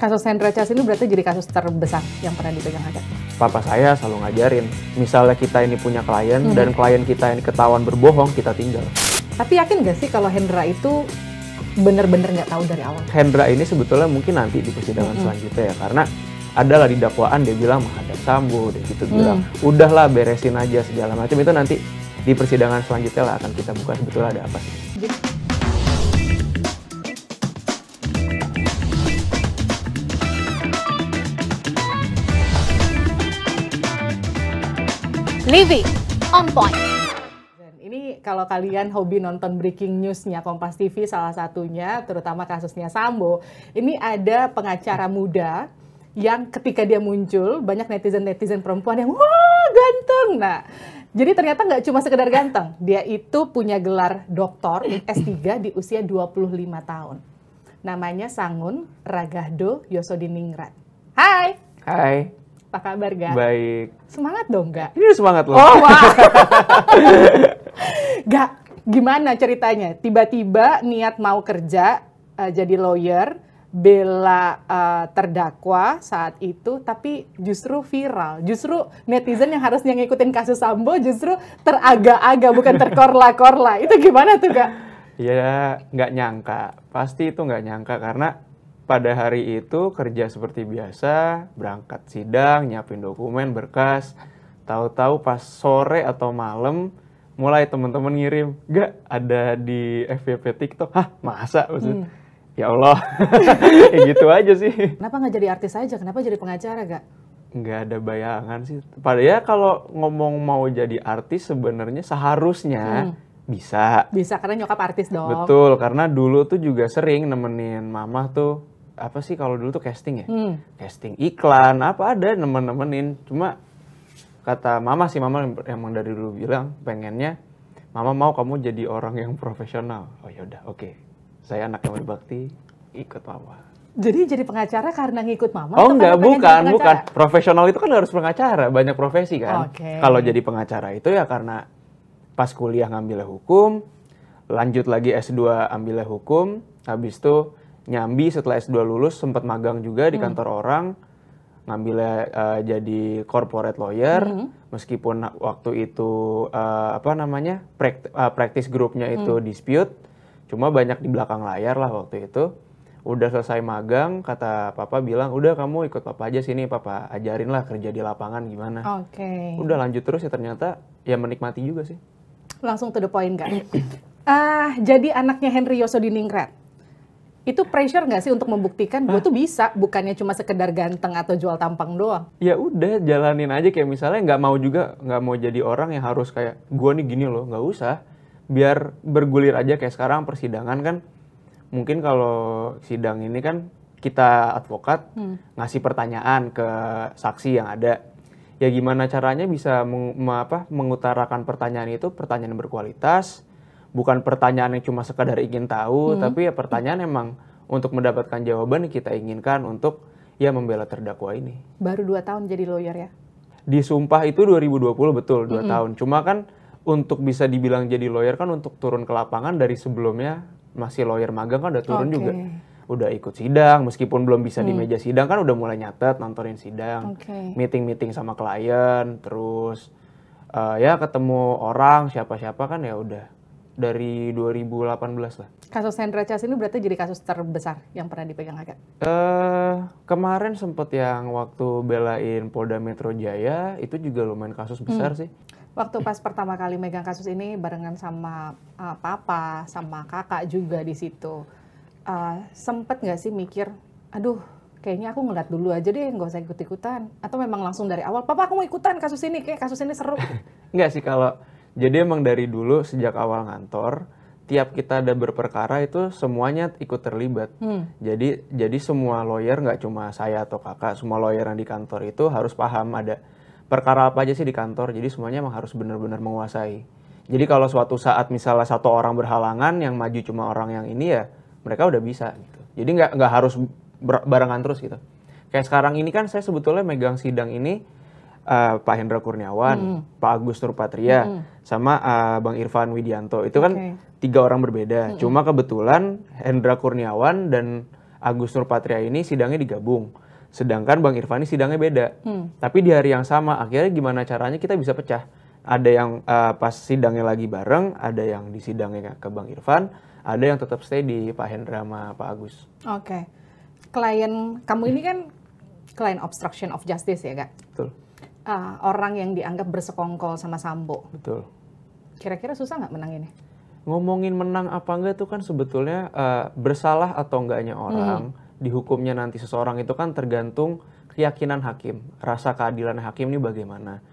Kasus Hendra Chas ini berarti jadi kasus terbesar yang pernah dipegang Hajar. Papa saya selalu ngajarin, misalnya kita ini punya klien hmm. dan klien kita ini ketahuan berbohong, kita tinggal. Tapi yakin gak sih kalau Hendra itu bener-bener nggak tahu dari awal? Hendra ini sebetulnya mungkin nanti di persidangan hmm. selanjutnya ya, karena adalah di dakwaan dia bilang menghadap Sambo dia gitu hmm. bilang udahlah beresin aja segala macam itu nanti di persidangan selanjutnya lah akan kita buka sebetulnya ada apa sih. Jadi Livi on point. Ini kalau kalian hobi nonton breaking newsnya Kompas TV salah satunya, terutama kasusnya Sambo, ini ada pengacara muda yang ketika dia muncul banyak netizen-netizen perempuan yang wah ganteng. Nah, jadi ternyata nggak cuma sekedar ganteng, dia itu punya gelar doktor S3 di usia 25 tahun. Namanya Sangun Ragahdo Yosodiningrat. Hai. Hai. Apa kabar, Ga? Baik. Semangat dong, Ga. Ini semangat loh. Oh, wah. Ga, gimana ceritanya? Tiba-tiba niat mau kerja uh, jadi lawyer, bela uh, terdakwa saat itu tapi justru viral. Justru netizen yang harusnya ngikutin kasus Sambo justru teraga-aga bukan terkorla-korla. Itu gimana tuh, Kak? Iya, nggak nyangka. Pasti itu nggak nyangka karena pada hari itu kerja seperti biasa, berangkat sidang, nyiapin dokumen, berkas. Tahu-tahu pas sore atau malam mulai teman-teman ngirim, "Gak ada di FYP TikTok." Hah, masa maksud? Hmm. Ya Allah. ya gitu aja sih. Kenapa nggak jadi artis aja? Kenapa jadi pengacara, Gak? Nggak ada bayangan sih. Padahal kalau ngomong mau jadi artis sebenarnya seharusnya hmm. Bisa. Bisa karena nyokap artis dong. Betul, karena dulu tuh juga sering nemenin mama tuh apa sih kalau dulu tuh casting ya? Hmm. Casting iklan, apa ada nemen-nemenin. Cuma kata mama sih, mama emang dari dulu bilang pengennya mama mau kamu jadi orang yang profesional. Oh ya udah, oke. Okay. Saya anak yang berbakti, ikut mama. Jadi jadi pengacara karena ngikut mama? Oh enggak, bukan, bukan. Profesional itu kan harus pengacara, banyak profesi kan. Okay. Kalau jadi pengacara itu ya karena pas kuliah ngambilnya hukum, lanjut lagi S2 ambilnya hukum, habis itu nyambi setelah S2 lulus sempat magang juga di hmm. kantor orang ngambilnya uh, jadi corporate lawyer hmm meskipun waktu itu uh, apa namanya prakt, uh, practice grupnya itu mm. dispute cuma banyak di belakang layar lah waktu itu udah selesai magang kata papa bilang udah kamu ikut papa aja sini papa ajarin lah kerja di lapangan gimana oke okay. udah lanjut terus ya ternyata ya menikmati juga sih langsung to the point kan ah jadi anaknya Henry Yosodiningrat itu pressure nggak sih untuk membuktikan gue tuh bisa bukannya cuma sekedar ganteng atau jual tampang doang ya udah jalanin aja kayak misalnya nggak mau juga nggak mau jadi orang yang harus kayak gue nih gini loh nggak usah biar bergulir aja kayak sekarang persidangan kan mungkin kalau sidang ini kan kita advokat hmm. ngasih pertanyaan ke saksi yang ada ya gimana caranya bisa meng, apa, mengutarakan pertanyaan itu pertanyaan berkualitas bukan pertanyaan yang cuma sekadar ingin tahu, hmm. tapi ya pertanyaan emang untuk mendapatkan jawaban kita inginkan untuk ya membela terdakwa ini. Baru dua tahun jadi lawyer ya? Disumpah itu 2020 betul dua hmm. tahun. Cuma kan untuk bisa dibilang jadi lawyer kan untuk turun ke lapangan dari sebelumnya masih lawyer magang kan udah turun okay. juga. Udah ikut sidang meskipun belum bisa hmm. di meja sidang kan udah mulai nyatet nontonin sidang, meeting-meeting okay. sama klien, terus uh, ya ketemu orang siapa-siapa kan ya udah dari 2018 lah. Kasus Sandra Chas ini berarti jadi kasus terbesar yang pernah dipegang agak? Uh, eh, kemarin sempat yang waktu belain Polda Metro Jaya itu juga lumayan kasus hmm. besar hmm. sih. Waktu pas pertama kali megang kasus ini barengan sama uh, papa, sama kakak juga di situ. Uh, sempet nggak sih mikir, aduh kayaknya aku ngeliat dulu aja deh, nggak usah ikut-ikutan. Atau memang langsung dari awal, papa aku mau ikutan kasus ini, kayak kasus ini seru. Nggak sih kalau jadi emang dari dulu sejak awal ngantor, tiap kita ada berperkara itu semuanya ikut terlibat. Hmm. Jadi jadi semua lawyer nggak cuma saya atau kakak, semua lawyer yang di kantor itu harus paham ada perkara apa aja sih di kantor. Jadi semuanya emang harus benar-benar menguasai. Jadi kalau suatu saat misalnya satu orang berhalangan yang maju cuma orang yang ini ya mereka udah bisa gitu. Jadi nggak nggak harus barengan terus gitu. Kayak sekarang ini kan saya sebetulnya megang sidang ini uh, Pak Hendra Kurniawan, mm. Pak Agus Nurpatria, mm. sama uh, Bang Irfan Widianto. Itu kan tiga orang berbeda. Mm. Cuma kebetulan Hendra Kurniawan dan Agus Nurpatria ini sidangnya digabung. Sedangkan Bang Irfan ini sidangnya beda. Mm. Tapi di hari yang sama, akhirnya gimana caranya kita bisa pecah? Ada yang uh, pas sidangnya lagi bareng, ada yang di sidangnya ke Bang Irfan, ada yang tetap stay di Pak Hendra sama Pak Agus. Oke. Okay. Klien kamu ini kan klien obstruction of justice ya, Kak? Betul uh, orang yang dianggap bersekongkol sama Sambo. Betul. Kira-kira susah nggak menang ini? Ngomongin menang apa enggak itu kan sebetulnya uh, bersalah atau enggaknya hmm. orang, hmm. dihukumnya nanti seseorang itu kan tergantung keyakinan hakim, rasa keadilan hakim ini bagaimana.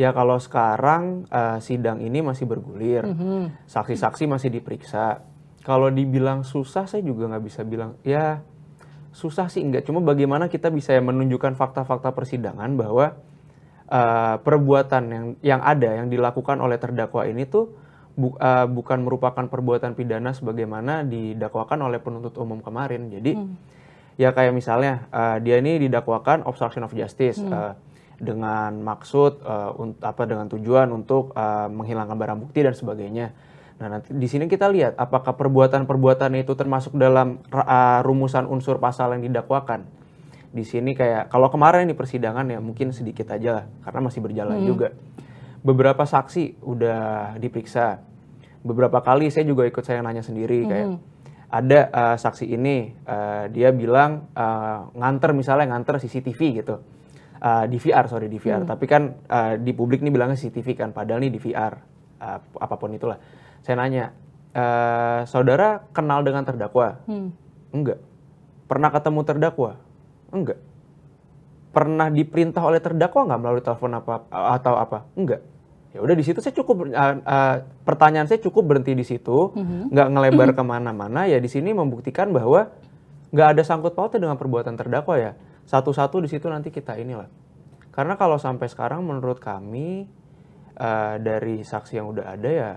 Ya kalau sekarang uh, sidang ini masih bergulir, saksi hmm. saksi-saksi masih diperiksa. Kalau dibilang susah, saya juga nggak bisa bilang ya susah sih enggak. Cuma bagaimana kita bisa menunjukkan fakta-fakta persidangan bahwa uh, perbuatan yang yang ada yang dilakukan oleh terdakwa ini tuh bu, uh, bukan merupakan perbuatan pidana sebagaimana didakwakan oleh penuntut umum kemarin. Jadi hmm. ya kayak misalnya uh, dia ini didakwakan obstruction of justice hmm. uh, dengan maksud uh, apa dengan tujuan untuk uh, menghilangkan barang bukti dan sebagainya. Nah, nanti di sini kita lihat apakah perbuatan-perbuatan itu termasuk dalam uh, rumusan unsur pasal yang didakwakan di sini kayak kalau kemarin di persidangan ya mungkin sedikit aja lah karena masih berjalan hmm. juga. Beberapa saksi udah diperiksa. Beberapa kali saya juga ikut saya nanya sendiri hmm. kayak ada uh, saksi ini uh, dia bilang uh, nganter misalnya nganter CCTV gitu. Uh, DVR sorry DVR hmm. tapi kan uh, di publik nih bilangnya CCTV kan padahal nih DVR uh, apapun itulah. Saya nanya uh, saudara kenal dengan terdakwa? Hmm. Enggak. Pernah ketemu terdakwa? Enggak. Pernah diperintah oleh terdakwa nggak melalui telepon apa atau apa? Enggak. Ya udah di situ saya cukup uh, uh, pertanyaan saya cukup berhenti di situ, mm-hmm. nggak ngelebar mhm. kemana-mana. Ya di sini membuktikan bahwa nggak ada sangkut pautnya dengan perbuatan terdakwa ya. Satu-satu di situ nanti kita inilah. Karena kalau sampai sekarang menurut kami uh, dari saksi yang udah ada ya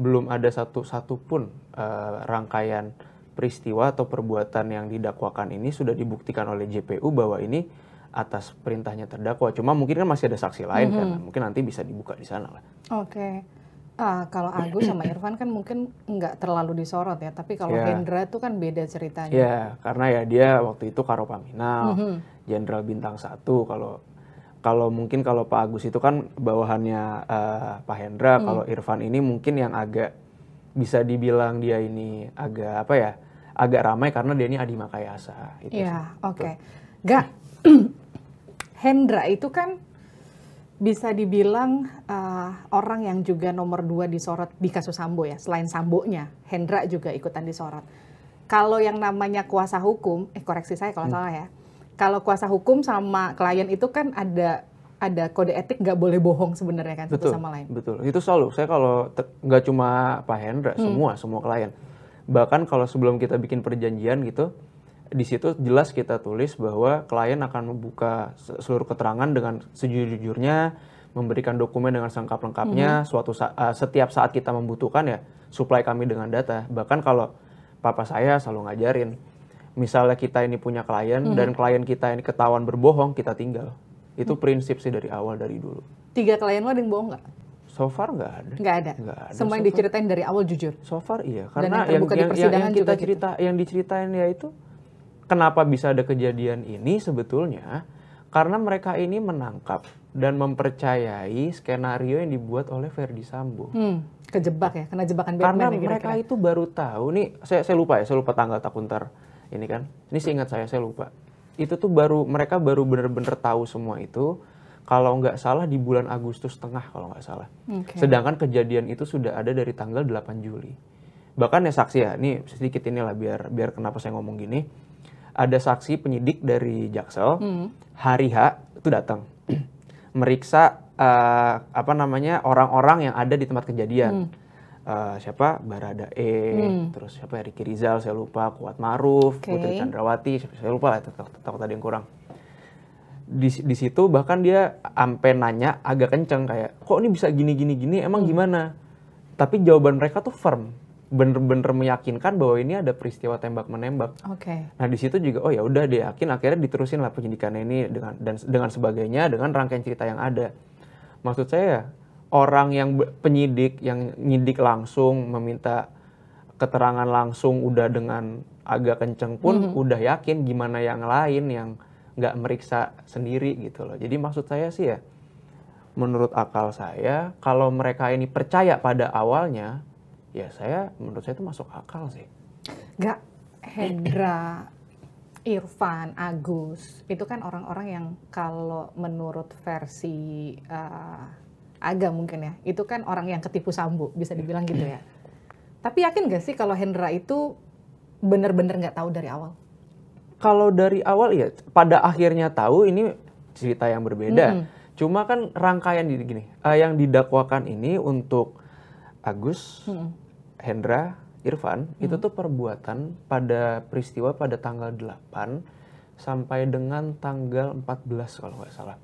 belum ada satu satu pun uh, rangkaian peristiwa atau perbuatan yang didakwakan ini sudah dibuktikan oleh JPU bahwa ini atas perintahnya terdakwa. Cuma mungkin kan masih ada saksi lain mm -hmm. kan, mm-hmm. mungkin nanti bisa dibuka di sana lah. Oke. Okay. Ah, kalau Agus sama Irfan kan mungkin nggak terlalu disorot ya, tapi kalau yeah. Hendra itu kan beda ceritanya. Iya, yeah, karena ya dia waktu itu Karopaminal, mm-hmm. Jenderal mm -hmm. bintang satu. Kalau kalau mungkin kalau Pak Agus itu kan bawahannya uh, Pak Hendra, mm. kalau Irfan ini mungkin yang agak bisa dibilang dia ini agak apa ya? agak ramai karena dia ini Adi Makayasa. Gitu iya, yeah, oke. Okay. Gak, Hendra itu kan bisa dibilang uh, orang yang juga nomor dua disorot di kasus Sambo ya, selain Sambonya, Hendra juga ikutan disorot. Kalau yang namanya kuasa hukum, eh koreksi saya kalau hmm. salah ya, kalau kuasa hukum sama klien itu kan ada ada kode etik nggak boleh bohong sebenarnya kan betul, satu sama lain. Betul, itu selalu. Saya kalau nggak cuma Pak Hendra, hmm. semua semua klien bahkan kalau sebelum kita bikin perjanjian gitu di situ jelas kita tulis bahwa klien akan membuka seluruh keterangan dengan sejujurnya, memberikan dokumen dengan lengkap lengkapnya mm-hmm. suatu sa- eh, setiap saat kita membutuhkan ya supply kami dengan data bahkan kalau papa saya selalu ngajarin misalnya kita ini punya klien mm-hmm. dan klien kita ini ketahuan berbohong kita tinggal itu mm-hmm. prinsip sih dari awal dari dulu tiga klien lo ada yang bohong nggak So far nggak ada. Nggak ada. ada. Semua so yang diceritain far. dari awal jujur. So far iya, karena Dan yang, yang, yang, yang, yang kita gitu. cerita, gitu. yang diceritain ya itu kenapa bisa ada kejadian ini sebetulnya karena mereka ini menangkap dan mempercayai skenario yang dibuat oleh Verdi Sambo. Hmm, kejebak ya, kena jebakan Batman. Karena ya, mereka kira mereka itu baru tahu nih, saya, saya lupa ya, saya lupa tanggal takun ini kan. Ini seingat saya, saya lupa. Itu tuh baru mereka baru bener-bener tahu semua itu kalau nggak salah di bulan Agustus tengah kalau nggak salah. Okay. Sedangkan kejadian itu sudah ada dari tanggal 8 Juli. Bahkan ya saksi ya, ini sedikit inilah biar biar kenapa saya ngomong gini. Ada saksi penyidik dari Jaksel, mm. hari H itu datang meriksa uh, apa namanya orang-orang yang ada di tempat kejadian. Mm. Uh, siapa Barada E, hmm. terus siapa Ricky Rizal saya lupa, Kuat Maruf, okay. Putri Chandrawati, saya lupa lah, ada tadi yang kurang di, di situ bahkan dia ampe nanya agak kenceng kayak kok ini bisa gini gini gini emang hmm. gimana tapi jawaban mereka tuh firm bener-bener meyakinkan bahwa ini ada peristiwa tembak menembak. Oke. Okay. Nah di situ juga oh ya udah dia yakin akhirnya diterusin lah penyidikan ini dengan dan dengan sebagainya dengan rangkaian cerita yang ada. Maksud saya orang yang penyidik yang nyidik langsung meminta keterangan langsung udah dengan agak kenceng pun mm -hmm. udah yakin gimana yang lain yang nggak meriksa sendiri gitu loh. Jadi maksud saya sih ya, menurut akal saya, kalau mereka ini percaya pada awalnya, ya saya menurut saya itu masuk akal sih. Nggak, Hendra, Irfan, Agus, itu kan orang-orang yang kalau menurut versi uh, Aga mungkin ya, itu kan orang yang ketipu sambu, bisa dibilang gitu ya. Tapi yakin gak sih kalau Hendra itu benar-benar nggak tahu dari awal? kalau dari awal ya pada akhirnya tahu ini cerita yang berbeda. Hmm. Cuma kan rangkaian di gini, uh, yang didakwakan ini untuk Agus, hmm. Hendra, Irfan hmm. itu tuh perbuatan pada peristiwa pada tanggal 8 sampai dengan tanggal 14 kalau nggak salah.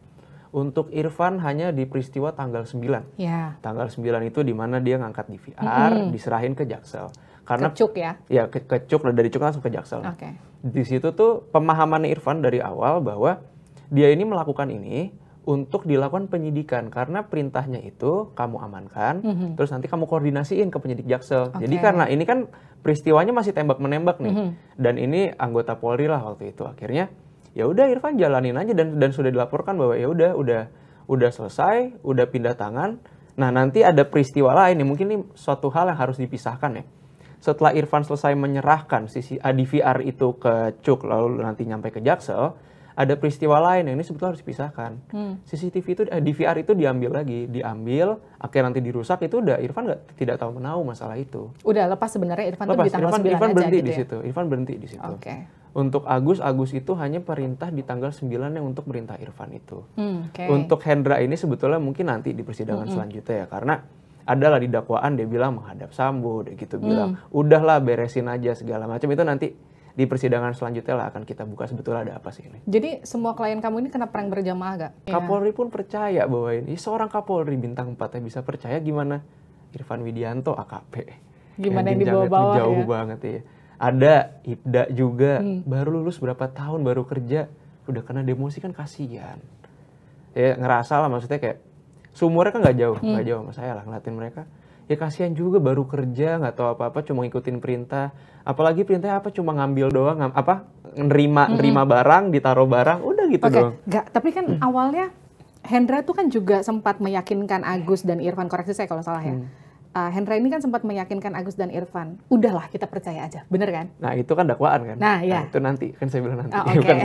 Untuk Irfan hanya di peristiwa tanggal 9. Yeah. Tanggal 9 itu di mana dia ngangkat DVR, hmm. diserahin ke Jaksel karena kecuk ya ya ke kecuk nah, dari cuk langsung ke jaksel okay. di situ tuh pemahaman Irfan dari awal bahwa dia ini melakukan ini untuk dilakukan penyidikan karena perintahnya itu kamu amankan mm -hmm. terus nanti kamu koordinasiin ke penyidik jaksel okay. jadi karena ini kan peristiwanya masih tembak menembak nih mm -hmm. dan ini anggota Polri lah waktu itu akhirnya ya udah Irfan jalanin aja dan dan sudah dilaporkan bahwa ya udah udah udah selesai udah pindah tangan nah nanti ada peristiwa lain nih mungkin ini suatu hal yang harus dipisahkan ya setelah Irfan selesai menyerahkan sisi ADVR ah, itu ke Cuk lalu nanti nyampe ke Jaksel, ada peristiwa lain yang ini sebetulnya harus dipisahkan. Hmm. CCTV itu ah, DVR itu diambil lagi, diambil akhirnya nanti dirusak itu udah Irfan gak, tidak tahu menahu masalah itu. Udah lepas sebenarnya Irfan lepas. tuh di tanggal Irfan, Irfan aja berhenti gitu di ya? situ. Irfan berhenti di situ. Okay. Untuk Agus, Agus itu hanya perintah di tanggal 9 yang untuk perintah Irfan itu. Hmm, okay. Untuk Hendra ini sebetulnya mungkin nanti di persidangan -hmm. hmm. selanjutnya ya karena adalah di dakwaan dia bilang menghadap Sambo, dia gitu hmm. bilang, udahlah beresin aja segala macam itu nanti di persidangan selanjutnya lah akan kita buka sebetulnya ada apa sih ini. Jadi semua klien kamu ini kena perang berjamaah gak? Iya. Kapolri pun percaya bahwa ini seorang Kapolri bintang empatnya bisa percaya gimana Irfan Widianto AKP. Gimana yang, yang dibawa-bawa ya? jauh ya? banget ya. Ada Ibda juga hmm. baru lulus berapa tahun baru kerja udah kena demosi kan kasihan. Ya ngerasa lah maksudnya kayak Sumurnya kan nggak jauh, nggak hmm. jauh sama saya lah ngeliatin mereka. Ya kasihan juga baru kerja nggak tahu apa-apa cuma ngikutin perintah. Apalagi perintahnya apa cuma ngambil doang ng apa nerima hmm. nerima barang, ditaruh barang, udah gitu okay. doang. Gak, tapi kan hmm. awalnya Hendra tuh kan juga sempat meyakinkan Agus dan Irfan koreksi saya kalau salah ya. Hmm uh, Hendra ini kan sempat meyakinkan Agus dan Irfan, udahlah kita percaya aja, bener kan? Nah itu kan dakwaan kan? Nah ya. itu nanti, kan saya bilang nanti. Oh, okay. Bukan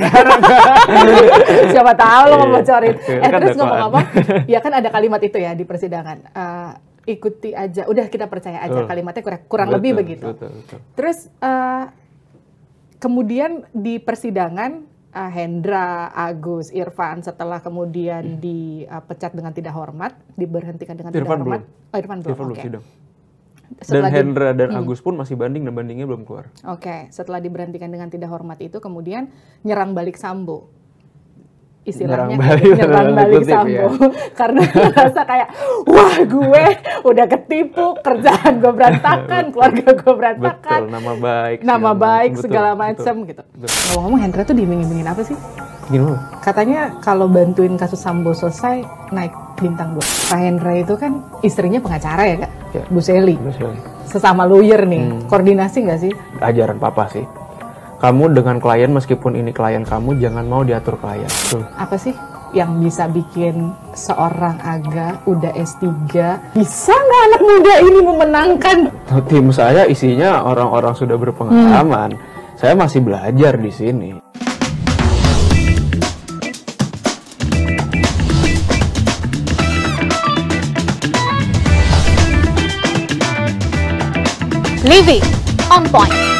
Siapa tahu lo iya, mau bocorin. Eh, kan terus ngomong apa? Ya kan ada kalimat itu ya di persidangan. Uh, ikuti aja, udah kita percaya aja. Betul. Kalimatnya kurang, kurang betul, lebih begitu. Betul, betul. Terus uh, kemudian di persidangan uh, Hendra, Agus, Irfan setelah kemudian hmm. dipecat ah, dengan tidak hormat, diberhentikan dengan Irfan tidak belum. hormat. Oh, Irfan belum. Irfan okay. belum Setelah dan Hendra dan hmm. Agus pun masih banding dan bandingnya belum keluar. Oke, okay. setelah diberhentikan dengan tidak hormat itu kemudian nyerang balik Sambo istilahnya nyerang balik, balik ya. sambo ya. karena merasa kayak wah gue udah ketipu kerjaan gue berantakan keluarga gue berantakan betul, nama baik nama segala baik betul, segala macam gitu kalau ngomong Hendra tuh diiming-imingin apa sih Gimana? Katanya kalau bantuin kasus Sambo selesai naik bintang dua. Pak Hendra itu kan istrinya pengacara ya kak, ya. Bu Seli. Sesama lawyer nih, hmm. koordinasi nggak sih? Ajaran papa sih kamu dengan klien meskipun ini klien kamu jangan mau diatur klien. Tuh. Apa sih yang bisa bikin seorang Aga udah S3 bisa nggak anak muda ini memenangkan? Tim saya isinya orang-orang sudah berpengalaman. Hmm. Saya masih belajar di sini. Living on point.